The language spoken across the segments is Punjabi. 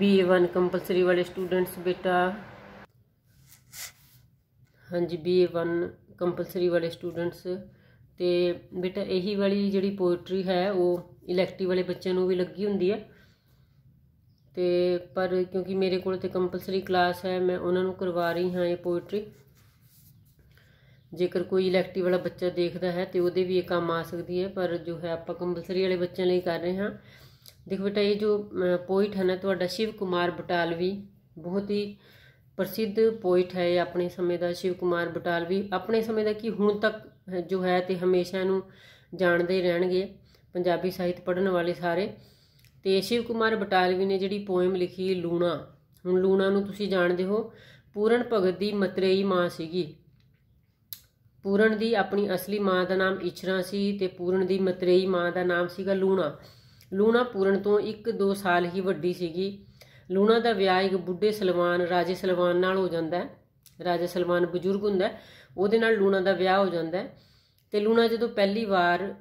B1 ਕੰਪਲਸਰੀ ਵਾਲੇ ਸਟੂਡੈਂਟਸ ਬੇਟਾ ਹਾਂਜੀ B1 ਕੰਪਲਸਰੀ ਵਾਲੇ ਸਟੂਡੈਂਟਸ ਤੇ ਬੇਟਾ ਇਹੀ ਵਾਲੀ ਜਿਹੜੀ ਪੋਇਟਰੀ ਹੈ ਉਹ ਇਲੈਕਟਿਵ ਵਾਲੇ ਬੱਚਿਆਂ ਨੂੰ ਵੀ ਲੱਗੀ ਹੁੰਦੀ ਹੈ ਤੇ ਪਰ ਕਿਉਂਕਿ ਮੇਰੇ ਕੋਲ ਤੇ ਕੰਪਲਸਰੀ ਕਲਾਸ ਹੈ ਮੈਂ ਉਹਨਾਂ ਨੂੰ ਕਰਵਾ ਰਹੀ ਹਾਂ ਇਹ ਪੋਇਟਰੀ ਜੇਕਰ ਕੋਈ ਇਲੈਕਟਿਵ ਵਾਲਾ ਬੱਚਾ ਦੇਖਦਾ ਹੈ ਤੇ ਉਹਦੇ ਵੀ ਇਹ ਕੰਮ ਆ ਸਕਦੀ ਹੈ ਪਰ ਜੋ ਹੈ ਆਪਾਂ ਕੰਪਲਸਰੀ ਵਾਲੇ ਬੱਚਿਆਂ ਲਈ ਕਰ ਰਹੇ ਹਾਂ ਦੇਖੋ ਬੇਟਾ ਇਹ ਜੋ ਪੋਇਟ ਹਨ ਤੁਹਾਡਾ ਸ਼ਿਵ ਕੁਮਾਰ ਬਟਾਲਵੀ ਬਹੁਤ ਹੀ ਪ੍ਰਸਿੱਧ ਪੋਇਟ ਹੈ ਆਪਣੇ ਸਮੇਂ ਦਾ ਸ਼ਿਵ ਕੁਮਾਰ ਬਟਾਲਵੀ ਆਪਣੇ ਸਮੇਂ ਦਾ ਕੀ ਹੁਣ ਤੱਕ ਜੋ ਹੈ ਤੇ ਹਮੇਸ਼ਾ ਇਹਨੂੰ ਜਾਣਦੇ ਰਹਿਣਗੇ ਪੰਜਾਬੀ ਸਾਹਿਤ ਪੜਨ ਵਾਲੇ ਸਾਰੇ ਤੇ ਸ਼ਿਵ ਕੁਮਾਰ ਬਟਾਲਵੀ ਨੇ ਜਿਹੜੀ ਪੋਇਮ ਲਿਖੀ ਲੂਣਾ ਹੁਣ ਲੂਣਾ ਨੂੰ ਤੁਸੀਂ ਜਾਣਦੇ ਹੋ ਪੂਰਨ ਭਗਤ ਦੀ ਮਤਰੇਈ ਮਾਂ ਸੀਗੀ ਪੂਰਨ ਦੀ ਆਪਣੀ ਅਸਲੀ ਮਾਂ ਦਾ ਨਾਮ ਇਛਰਾ ਸੀ ਤੇ ਪੂਰਨ ਦੀ ਮਤਰੇਈ ਮਾਂ ਦਾ ਨਾਮ ਸੀਗਾ ਲੂਣਾ ਲੂਣਾ ਪੂਰਨ ਤੋਂ 1-2 ਸਾਲ ਹੀ ਵੱਡੀ ਸੀਗੀ ਲੂਣਾ ਦਾ ਵਿਆਹ ਇੱਕ ਬੁੱਢੇ ਸਲਮਾਨ ਰਾਜੇ ਸਲਮਾਨ ਨਾਲ ਹੋ ਜਾਂਦਾ ਹੈ ਰਾਜੇ ਸਲਮਾਨ ਬਜ਼ੁਰਗ ਹੁੰਦਾ ਉਹਦੇ ਨਾਲ ਲੂਣਾ ਦਾ ਵਿਆਹ ਹੋ ਜਾਂਦਾ ਹੈ ਤੇ ਲੂਣਾ ਜਦੋਂ ਪਹਿਲੀ ਵਾਰ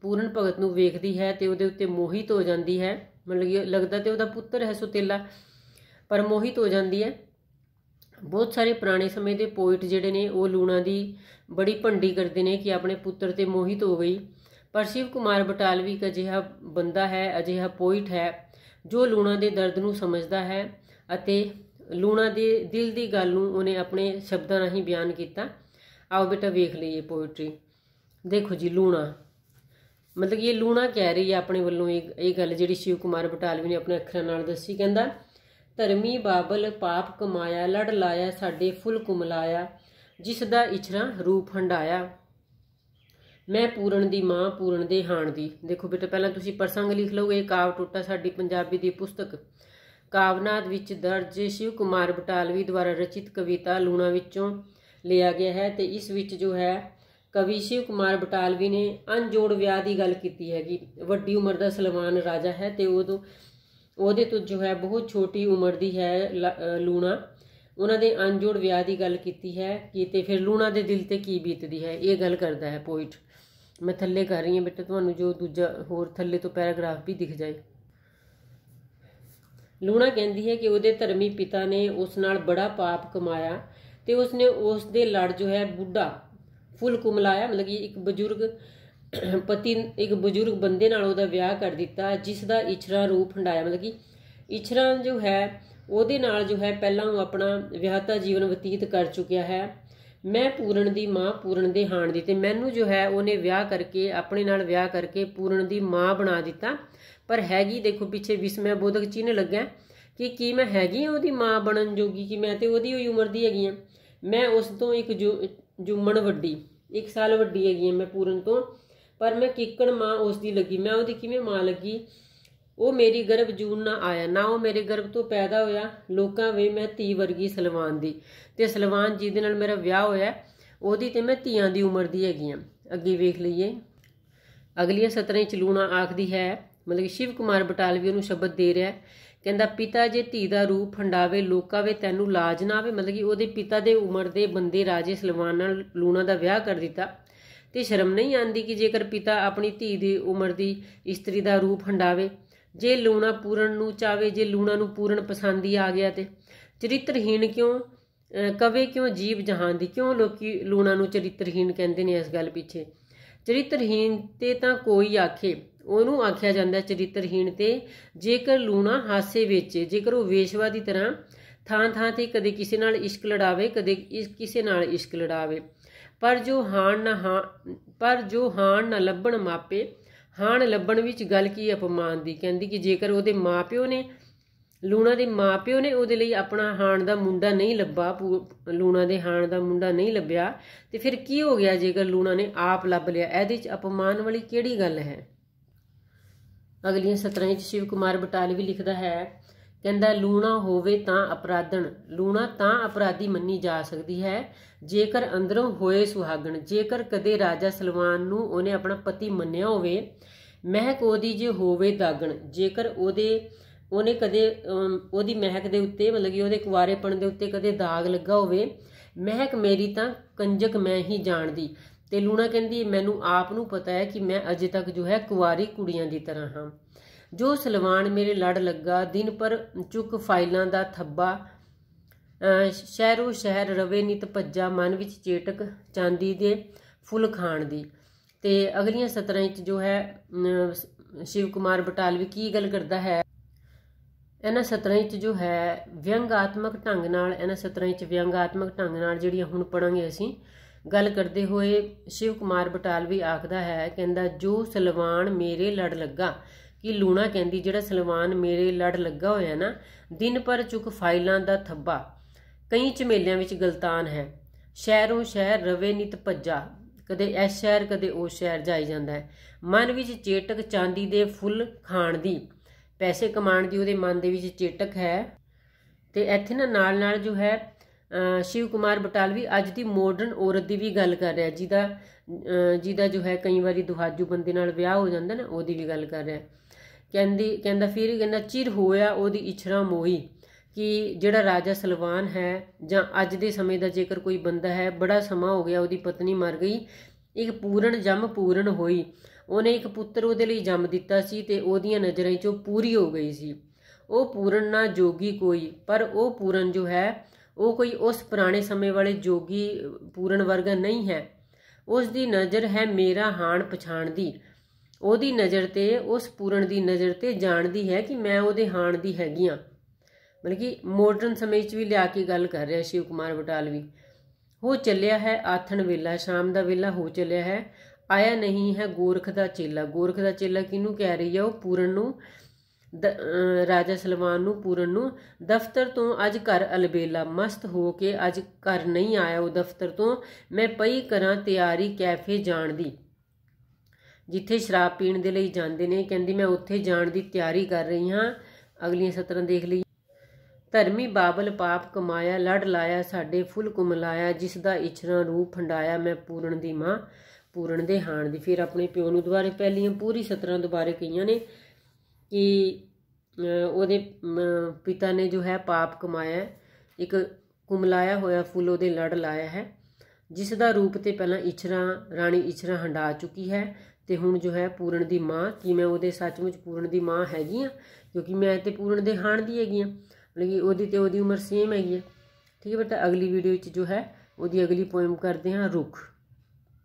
ਪੂਰਨ ਭਗਤ ਨੂੰ ਵੇਖਦੀ ਹੈ ਤੇ ਉਹਦੇ ਉੱਤੇ ਮੋਹਿਤ ਹੋ ਜਾਂਦੀ ਹੈ ਮਤਲਬ ਲੱਗਦਾ ਤੇ ਉਹਦਾ ਪੁੱਤਰ ਹੈ ਸੁਤੇਲਾ ਪਰ ਮੋਹਿਤ ਹੋ ਜਾਂਦੀ ਹੈ ਬਹੁਤ ਸਾਰੇ ਪੁਰਾਣੇ ਸਮੇਂ ਦੇ ਪੋਇਟ ਜਿਹੜੇ ਨੇ ਉਹ ਲੂਣਾ ਦੀ ਬੜੀ ਭੰਡੀ ਕਰਦੇ ਨੇ ਕਿ ਆਪਣੇ ਪੁੱਤਰ ਤੇ ਮੋਹਿਤ ਹੋ ਗਈ ਪਰ ਸ਼ਿਵ ਕੁਮਾਰ ਬਟਾਲਵੀ ਕਾ ਜਿਹਾ ਬੰਦਾ ਹੈ ਅਜਿਹਾ ਪੋਇਟ ਹੈ ਜੋ ਲੂਣਾ ਦੇ ਦਰਦ ਨੂੰ ਸਮਝਦਾ ਹੈ ਅਤੇ ਲੂਣਾ ਦੇ ਦਿਲ ਦੀ ਗੱਲ ਨੂੰ ਉਹਨੇ ਆਪਣੇ ਸ਼ਬਦਾਂ ਰਾਹੀਂ ਬਿਆਨ ਕੀਤਾ ਆਓ ਬੇਟਾ ਵੇਖ ਲਈਏ ਪੋਇਟਰੀ ਦੇਖੋ ਜੀ ਲੂਣਾ ਮਤਲਬ ਇਹ ਲੂਣਾ ਕਹਿ ਰਹੀ ਹੈ ਆਪਣੇ ਵੱਲੋਂ ਇਹ ਇਹ ਗੱਲ ਜਿਹੜੀ ਸ਼ਿਵ ਕੁਮਾਰ ਬਟਾਲਵੀ ਨੇ ਆਪਣੇ ਅੱਖਰਾਂ ਨਾਲ ਦੱਸੀ ਕਹਿੰਦਾ ਧਰਮੀ ਬਾਬਲ ਪਾਪ ਕਮਾਇਆ ਲੜ ਲਾਇਆ ਸਾਡੇ ਫੁੱਲ ਕੁਮਲਾਇਆ ਜਿਸ ਦਾ ਇਛਰਾ ਰੂਪ ਹੰਡਾਇਆ ਮੈਂ ਪੂਰਨ ਦੀ ਮਾਂ ਪੂਰਨ ਦੇ ਹਾਣ ਦੀ ਦੇਖੋ ਬੇਟਾ ਪਹਿਲਾਂ ਤੁਸੀਂ ਪ੍ਰਸੰਗ ਲਿਖ ਲਓ ਇਹ ਕਾਵ ਟੋਟਾ ਸਾਡੀ ਪੰਜਾਬੀ ਦੀ ਪੁਸਤਕ ਕਾਵਨਾਦ ਵਿੱਚ ਦਰਜ ਸ਼ਿਵ ਕੁਮਾਰ ਬਟਾਲਵੀ ਦੁਆਰਾ ਰਚਿਤ ਕਵਿਤਾ ਲੂਣਾ ਵਿੱਚੋਂ ਲਿਆ ਗਿਆ ਹੈ ਤੇ ਇਸ ਵਿੱਚ ਜੋ ਹੈ ਕਵੀ ਸ਼ਿਵ ਕੁਮਾਰ ਬਟਾਲਵੀ ਨੇ ਅਨਜੋੜ ਵਿਆਹ ਦੀ ਗੱਲ ਕੀਤੀ ਹੈਗੀ ਵੱਡੀ ਉਮਰ ਦਾ ਸਲਮਾਨ ਰਾਜਾ ਹੈ ਤੇ ਉਦੋਂ ਉਹਦੇ ਤੋਂ ਜੋ ਹੈ ਬਹੁਤ ਛੋਟੀ ਉਮਰ ਦੀ ਹੈ ਲੂਣਾ ਉਹਨਾਂ ਦੇ ਅਣਜੋੜ ਵਿਆਹ ਦੀ ਗੱਲ ਕੀਤੀ ਹੈ ਕਿ ਤੇ ਫਿਰ ਲੂਣਾ ਦੇ ਦਿਲ ਤੇ ਕੀ ਬੀਤਦੀ ਹੈ ਇਹ ਗੱਲ ਕਰਦਾ ਹੈ ਪੋਇਟ ਮੈਂ ਥੱਲੇ ਕਰ ਰਹੀ ਹਾਂ ਬੇਟਾ ਤੁਹਾਨੂੰ ਜੋ ਦੂਜਾ ਹੋਰ ਥੱਲੇ ਤੋਂ ਪੈਰਾਗ੍ਰਾਫ ਵੀ ਦਿਖ ਜਾਏ ਲੂਣਾ ਕਹਿੰਦੀ ਹੈ ਕਿ ਉਹਦੇ ਧਰਮੀ ਪਿਤਾ ਨੇ ਉਸ ਨਾਲ ਬੜਾ ਪਾਪ ਕਮਾਇਆ ਤੇ ਉਸਨੇ ਉਸ ਦੇ ਲੜ ਜੋ ਹੈ ਬੁੱਢਾ ਫੁੱਲ ਕੁਮਲਾਇਆ ਮਤਲਬ ਕਿ ਇੱਕ ਬਜ਼ੁਰਗ ਪਤੀ ਇੱਕ ਬਜ਼ੁਰਗ ਬੰਦੇ ਨਾਲ ਉਹਦਾ ਵਿਆਹ ਕਰ ਦਿੱਤਾ ਜਿਸ ਦਾ ਇਛਰਾ ਰੂਪ ਹੰਡਾਇਆ ਮਤਲਬ ਕਿ ਇਛਰਾ ਜੋ ਹੈ ਉਹਦੇ ਨਾਲ ਜੋ ਹੈ ਪਹਿਲਾਂ ਉਹ ਆਪਣਾ ਵਿਆਹਤਾ ਜੀਵਨ ਬਤੀਤ ਕਰ ਚੁੱਕਿਆ ਹੈ ਮੈਂ ਪੂਰਨ ਦੀ ਮਾਂ ਪੂਰਨ ਦੇ ਹਾਣ ਦੀ ਤੇ ਮੈਨੂੰ ਜੋ ਹੈ ਉਹਨੇ ਵਿਆਹ ਕਰਕੇ ਆਪਣੇ ਨਾਲ ਵਿਆਹ ਕਰਕੇ ਪੂਰਨ ਦੀ ਮਾਂ ਬਣਾ ਦਿੱਤਾ ਪਰ ਹੈਗੀ ਦੇਖੋ ਪਿੱਛੇ ਵਿਸਮੈ ਬੋਧਕ ਚਿੰਨ ਲੱਗਾ ਕਿ ਕੀ ਮੈਂ ਹੈਗੀ ਆ ਉਹਦੀ ਮਾਂ ਬਣਨ ਜੋਗੀ ਕਿ ਮੈਂ ਤੇ ਉਹਦੀ ਹੀ ਉਮਰ ਦੀ ਹੈਗੀ ਆ ਮੈਂ ਉਸ ਤੋਂ ਇੱਕ ਜੁਮਣ ਵੱਡੀ 1 ਸਾਲ ਵੱਡੀ ਹੈਗੀ ਆ ਮੈਂ ਪੂਰਨ ਤੋਂ ਪਰ ਮੈਂ ਕਿਕਣ ਮਾਂ ਉਸ ਦੀ ਲੱਗੀ ਮੈਂ ਉਹਦੀ ਕਿਵੇਂ ਮਾਂ ਲੱਗੀ ਉਹ ਮੇਰੀ ਗਰਭ ਜੂਨ ਨਾ ਆਇਆ ਨਾ ਉਹ ਮੇਰੇ ਗਰਭ ਤੋਂ ਪੈਦਾ ਹੋਇਆ ਲੋਕਾਂ ਵੇ ਮੈਂ ਧੀ ਵਰਗੀ ਸਲਵਾਨ ਦੀ ਤੇ ਸਲਵਾਨ ਜੀ ਦੇ ਨਾਲ ਮੇਰਾ ਵਿਆਹ ਹੋਇਆ ਉਹਦੀ ਤੇ ਮੈਂ ਧੀਆਂ ਦੀ ਉਮਰ ਦੀ ਹੈਗੀ ਅੱਗੇ ਵੇਖ ਲਈਏ ਅਗਲੀਆਂ ਸਤਰਾਂ ਚ ਲੂਣਾ ਆਖਦੀ ਹੈ ਮਤਲਬ ਕਿ ਸ਼ਿਵ ਕੁਮਾਰ ਬਟਾਲਵੀ ਉਹਨੂੰ ਸ਼ਬਦ ਦੇ ਰਿਹਾ ਕਹਿੰਦਾ ਪਿਤਾ ਜੇ ਧੀ ਦਾ ਰੂਪ ਫੰਡਾਵੇ ਲੋਕਾਂ ਵੇ ਤੈਨੂੰ ਲਾਜ ਨਾ ਆਵੇ ਮਤਲਬ ਕਿ ਉਹਦੇ ਪਿਤਾ ਦੇ ਉਮਰ ਦੇ ਬੰਦੇ ਰਾਜੇ ਸਲਵਾਨ ਨਾਲ ਲੂਣਾ ਦਾ ਵਿਆਹ ਕਰ ਦਿੱਤਾ ਤੇ ਸ਼ਰਮ ਨਹੀਂ ਆਂਦੀ ਕਿ ਜੇਕਰ ਪਿਤਾ ਆਪਣੀ ਧੀ ਦੀ ਉਮਰ ਦੀ ਇਸਤਰੀ ਦਾ ਰੂਪ ਹੰਡਾਵੇ ਜੇ ਲੂਣਾ ਪੂਰਨ ਨੂੰ ਚਾਵੇ ਜੇ ਲੂਣਾ ਨੂੰ ਪੂਰਨ ਪਸੰਦੀ ਆ ਗਿਆ ਤੇ ਚਰਿੱਤਰਹੀਣ ਕਿਉਂ ਕਵੇ ਕਿਉਂ ਜੀਵ ਜਹਾਨ ਦੀ ਕਿਉਂ ਲੋਕੀ ਲੂਣਾ ਨੂੰ ਚਰਿੱਤਰਹੀਣ ਕਹਿੰਦੇ ਨੇ ਇਸ ਗੱਲ ਪਿੱਛੇ ਚਰਿੱਤਰਹੀਣ ਤੇ ਤਾਂ ਕੋਈ ਆਖੇ ਉਹਨੂੰ ਆਖਿਆ ਜਾਂਦਾ ਚਰਿੱਤਰਹੀਣ ਤੇ ਜੇਕਰ ਲੂਣਾ ਹਾਸੇ ਵਿੱਚ ਜੇਕਰ ਉਹ ਵੇਸ਼ਵਾ ਦੀ ਤਰ੍ਹਾਂ ਥਾਂ ਥਾਂ ਤੇ ਕਦੇ ਕਿਸੇ ਨਾਲ ਇਸ਼ਕ ਲੜਾਵੇ ਕਦੇ ਕਿਸੇ ਨਾਲ ਇਸ਼ਕ ਲੜਾਵੇ ਪਰ ਜੋ ਹਾਣ ਨਾ ਪਰ ਜੋ ਹਾਣ ਨਾ ਲੱਭਣ ਮਾਪੇ ਹਾਣ ਲੱਭਣ ਵਿੱਚ ਗੱਲ ਕੀ ਅਪਮਾਨ ਦੀ ਕਹਿੰਦੀ ਕਿ ਜੇਕਰ ਉਹਦੇ ਮਾਪਿਓ ਨੇ ਲੂਣਾ ਦੇ ਮਾਪਿਓ ਨੇ ਉਹਦੇ ਲਈ ਆਪਣਾ ਹਾਣ ਦਾ ਮੁੰਡਾ ਨਹੀਂ ਲੱਭਾ ਲੂਣਾ ਦੇ ਹਾਣ ਦਾ ਮੁੰਡਾ ਨਹੀਂ ਲੱਭਿਆ ਤੇ ਫਿਰ ਕੀ ਹੋ ਗਿਆ ਜੇਕਰ ਲੂਣਾ ਨੇ ਆਪ ਲੱਭ ਲਿਆ ਇਹਦੇ ਵਿੱਚ ਅਪਮਾਨ ਵਾਲੀ ਕਿਹੜੀ ਗੱਲ ਹੈ ਅਗਲੀਆਂ ਸਤਰਾਂ ਵਿੱਚ ਸ਼ਿਵ ਕੁਮਾਰ ਬਟਾਲਵੀ ਲਿਖਦਾ ਹੈ ਕਹਿੰਦਾ ਲੂਣਾ ਹੋਵੇ ਤਾਂ ਅਪਰਾਧਣ ਲੂਣਾ ਤਾਂ ਅਪਰਾਧੀ ਮੰਨੀ ਜਾ ਸਕਦੀ ਹੈ ਜੇਕਰ ਅੰਦਰੋਂ ਹੋਏ ਸੁਹਾਗਣ ਜੇਕਰ ਕਦੇ ਰਾਜਾ ਸਲਵਾਨ ਨੂੰ ਉਹਨੇ ਆਪਣਾ ਪਤੀ ਮੰਨਿਆ ਹੋਵੇ ਮਹਿਕ ਉਹਦੀ ਜੇ ਹੋਵੇ ਦਾਗਣ ਜੇਕਰ ਉਹਦੇ ਉਹਨੇ ਕਦੇ ਉਹਦੀ ਮਹਿਕ ਦੇ ਉੱਤੇ ਮਤਲਬ ਕਿ ਉਹਦੇ ਕੁਵਾਰੇਪਣ ਦੇ ਉੱਤੇ ਕਦੇ ਦਾਗ ਲੱਗਾ ਹੋਵੇ ਮਹਿਕ ਮੇਰੀ ਤਾਂ ਕੰਜਕ ਮੈਂ ਹੀ ਜਾਣਦੀ ਤੇ ਲੂਣਾ ਕਹਿੰਦੀ ਮੈਨੂੰ ਆਪ ਨੂੰ ਪਤਾ ਹੈ ਕਿ ਮੈਂ ਅਜੇ ਤੱਕ ਜੋ ਹੈ ਕੁਵਾਰੀ ਕੁੜੀਆਂ ਦੀ ਤਰ੍ਹਾਂ ਹਾਂ ਜੋ ਸਲਵਾਨ ਮੇਰੇ ਲੜ ਲੱਗਾ ਦਿਨ ਪਰ ਚੁੱਕ ਫਾਈਲਾਂ ਦਾ ਥੱਬਾ ਸ਼ਹਿਰੋ ਸ਼ਹਿਰ ਰਵੇ ਨਿਤ ਭੱਜਾ ਮਨ ਵਿੱਚ ਚੇਟਕ ਚਾਂਦੀ ਦੇ ਫੁੱਲ ਖਾਣ ਦੀ ਤੇ ਅਗਲੀਆਂ ਸਤਰਾਂ ਵਿੱਚ ਜੋ ਹੈ ਸ਼ਿਵ ਕੁਮਾਰ ਬਟਾਲਵੀ ਕੀ ਗੱਲ ਕਰਦਾ ਹੈ ਇਹਨਾਂ ਸਤਰਾਂ ਵਿੱਚ ਜੋ ਹੈ ਵਿਅੰਗਾਤਮਕ ਢੰਗ ਨਾਲ ਇਹਨਾਂ ਸਤਰਾਂ ਵਿੱਚ ਵਿਅੰਗਾਤਮਕ ਢੰਗ ਨਾਲ ਜਿਹੜੀਆਂ ਹੁਣ ਪੜਾਂਗੇ ਅਸੀਂ ਗੱਲ ਕਰਦੇ ਹੋਏ ਸ਼ਿਵ ਕੁਮਾਰ ਬਟਾਲਵੀ ਆਖਦਾ ਹੈ ਕਹਿੰਦਾ ਜੋ ਸਲਵਾਨ ਮੇਰੇ ਲੜ ਲੱਗਾ ਕਿ ਲੂਣਾ ਕਹਿੰਦੀ ਜਿਹੜਾ ਸਲਵਾਨ ਮੇਰੇ ਲੜ ਲੱਗਾ ਹੋਇਆ ਨਾ ਦਿਨ ਪਰ ਚੁੱਕ ਫਾਈਲਾਂ ਦਾ ਥੱਬਾ ਕਈ ਝਮੇਲਿਆਂ ਵਿੱਚ ਗਲਤਾਨ ਹੈ ਸ਼ਹਿਰੋਂ ਸ਼ਹਿਰ ਰਵੇ ਨਿਤ ਭੱਜਾ ਕਦੇ ਇਸ ਸ਼ਹਿਰ ਕਦੇ ਉਸ ਸ਼ਹਿਰ ਜਾਈ ਜਾਂਦਾ ਹੈ ਮਨ ਵਿੱਚ ਚੇਟਕ ਚਾਂਦੀ ਦੇ ਫੁੱਲ ਖਾਣ ਦੀ ਪੈਸੇ ਕਮਾਣ ਦੀ ਉਹਦੇ ਮਨ ਦੇ ਵਿੱਚ ਚੇਟਕ ਹੈ ਤੇ ਇੱਥੇ ਨਾ ਨਾਲ ਨਾਲ ਜੋ ਹੈ ਸ਼ਿਵ ਕੁਮਾਰ ਬਟਾਲਵੀ ਅੱਜ ਦੀ ਮਾਡਰਨ ਔਰਤ ਦੀ ਵੀ ਗੱਲ ਕਰ ਰਿਹਾ ਜਿਹਦਾ ਜਿਹਦਾ ਜੋ ਹੈ ਕਈ ਵਾਰੀ ਦੁਹਾਜੂ ਬੰਦੇ ਨਾਲ ਵਿਆਹ ਹੋ ਜਾਂਦਾ ਨਾ ਉਹਦੀ ਵੀ ਗੱਲ ਕਰ ਰਿਹਾ ਕਹਿੰਦੀ ਕਹਿੰਦਾ ਫਿਰ ਕਹਿੰਦਾ ਚਿਰ ਹੋਇਆ ਉਹਦੀ ਇਛਰਾ ਮੋਹੀ ਕਿ ਜਿਹੜਾ ਰਾਜਾ ਸਲਵਾਨ ਹੈ ਜਾਂ ਅੱਜ ਦੇ ਸਮੇਂ ਦਾ ਜੇਕਰ ਕੋਈ ਬੰਦਾ ਹੈ ਬੜਾ ਸਮਾਂ ਹੋ ਗਿਆ ਉਹਦੀ ਪਤਨੀ ਮਰ ਗਈ ਇੱਕ ਪੂਰਨ ਜੰਮ ਪੂਰਨ ਹੋਈ ਉਹਨੇ ਇੱਕ ਪੁੱਤਰ ਉਹਦੇ ਲਈ ਜੰਮ ਦਿੱਤਾ ਸੀ ਤੇ ਉਹਦੀਆਂ ਨਜ਼ਰਾਂ 'ਚੋਂ ਪੂਰੀ ਹੋ ਗਈ ਸੀ ਉਹ ਪੂਰਨ ਨਾ ਜੋਗੀ ਕੋਈ ਪਰ ਉਹ ਪੂਰਨ ਜੋ ਹੈ ਉਹ ਕੋਈ ਉਸ ਪੁਰਾਣੇ ਸਮੇਂ ਵਾਲੇ ਜੋਗੀ ਪੂਰਨ ਵਰਗਾ ਨਹੀਂ ਹੈ ਉਸ ਦੀ ਨਜ਼ਰ ਹੈ ਮੇਰਾ ਹਾਣ ਪਛਾਣ ਦੀ ਉਹਦੀ ਨਜ਼ਰ ਤੇ ਉਸ ਪੂਰਨ ਦੀ ਨਜ਼ਰ ਤੇ ਜਾਣਦੀ ਹੈ ਕਿ ਮੈਂ ਉਹਦੇ ਹਾਣ ਦੀ ਹੈਗੀ ਆ ਮਤਲਬ ਕਿ ਮਾਡਰਨ ਸਮੇਂ 'ਚ ਵੀ ਲਿਆ ਕੇ ਗੱਲ ਕਰ ਰਿਹਾ ਸ਼ਿਵ ਕੁਮਾਰ ਬਟਾਲਵੀ ਹੋ ਚੱਲਿਆ ਹੈ ਆਥਣ ਵੇਲਾ ਸ਼ਾਮ ਦਾ ਵੇਲਾ ਹੋ ਚੱਲਿਆ ਹੈ ਆਇਆ ਨਹੀਂ ਹੈ ਗੋਰਖ ਦਾ ਚੇਲਾ ਗੋਰਖ ਦਾ ਚੇਲਾ ਕਿਹਨੂੰ ਕਹਿ ਰਹੀ ਹੈ ਉਹ ਪੂਰਨ ਨੂੰ ਰਾਜਾ ਸਲਮਾਨ ਨੂੰ ਪੂਰਨ ਨੂੰ ਦਫ਼ਤਰ ਤੋਂ ਅੱਜ ਘਰ ਅਲਬੇਲਾ ਮਸਤ ਹੋ ਕੇ ਅੱਜ ਘਰ ਨਹੀਂ ਆਇਆ ਉਹ ਦਫ਼ਤਰ ਤੋਂ ਮੈਂ ਪਈ ਕਰਾਂ ਤਿਆਰੀ ਕੈਫੇ ਜਾਣ ਦੀ ਜਿੱਥੇ ਸ਼ਰਾਬ ਪੀਣ ਦੇ ਲਈ ਜਾਂਦੇ ਨੇ ਕਹਿੰਦੀ ਮੈਂ ਉੱਥੇ ਜਾਣ ਦੀ ਤਿਆਰੀ ਕਰ ਰਹੀ ਹਾਂ ਅਗਲੀਆਂ ਸਤਰਾਂ ਦੇਖ ਲਈ ਧਰਮੀ ਬਾਬਲ ਪਾਪ ਕਮਾਇਆ ਲੜ ਲਾਇਆ ਸਾਡੇ ਫੁੱਲ ਕੁਮਲਾਇਆ ਜਿਸ ਦਾ ਇਛਰਾ ਰੂਪ ਫੰਡਾਇਆ ਮੈਂ ਪੂਰਨ ਦੀ ਮਾਂ ਪੂਰਨ ਦੇ ਹਾਣ ਦੀ ਫਿਰ ਆਪਣੇ ਪਿਓ ਨੂੰ ਦੁਬਾਰੇ ਪਹਿਲੀਆਂ ਪੂਰੀ 17 ਦੁਬਾਰੇ ਕਈਆਂ ਨੇ ਕਿ ਉਹਦੇ ਪਿਤਾ ਨੇ ਜੋ ਹੈ ਪਾਪ ਕਮਾਇਆ ਇੱਕ ਕੁਮਲਾਇਆ ਹੋਇਆ ਫੁੱਲ ਉਹਦੇ ਲੜ ਲਾਇਆ ਹੈ ਜਿਸ ਦਾ ਰੂਪ ਤੇ ਪਹਿਲਾਂ ਇਛਰਾ ਰਾਣੀ ਇਛਰਾ ਹੰਡਾ ਚੁੱਕੀ ਹੈ ਤੇ ਹੁਣ ਜੋ ਹੈ ਪੂਰਨ ਦੀ ਮਾਂ ਕਿ ਮੈਂ ਉਹਦੇ ਸੱਚਮੁੱਚ ਪੂਰਨ ਦੀ ਮਾਂ ਹੈਗੀ ਆ ਕਿਉਂਕਿ ਮੈਂ ਤੇ ਪੂਰਨ ਦੇ ਹਾਣ ਦੀ ਹੈਗੀ ਆ ਮਤਲਬ ਕਿ ਉਹਦੀ ਤੇ ਉਹਦੀ ਉਮਰ ਸੇਮ ਹੈਗੀ ਹੈ ਠੀਕ ਹੈ ਬੇਟਾ ਅਗਲੀ ਵੀਡੀਓ ਵਿੱਚ ਜੋ ਹੈ ਉਹਦੀ ਅਗਲੀ ਪੋਇਮ ਕਰਦੇ ਹਾਂ ਰੁੱਖ